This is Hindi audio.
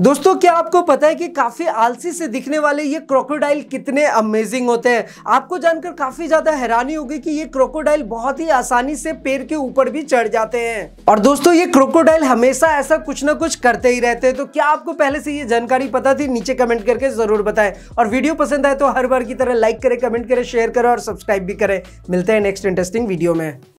दोस्तों क्या आपको पता है कि काफी आलसी से दिखने वाले ये क्रोकोडाइल कितने अमेजिंग होते हैं आपको जानकर काफी ज्यादा हैरानी होगी कि ये क्रोकोडाइल बहुत ही आसानी से पेड़ के ऊपर भी चढ़ जाते हैं और दोस्तों ये क्रोकोडाइल हमेशा ऐसा कुछ ना कुछ करते ही रहते हैं तो क्या आपको पहले से ये जानकारी पता थी नीचे कमेंट करके जरूर बताए और वीडियो पसंद आए तो हर बार की तरह लाइक करे कमेंट करे शेयर करे और सब्सक्राइब भी करे मिलते हैं नेक्स्ट इंटरेस्टिंग वीडियो में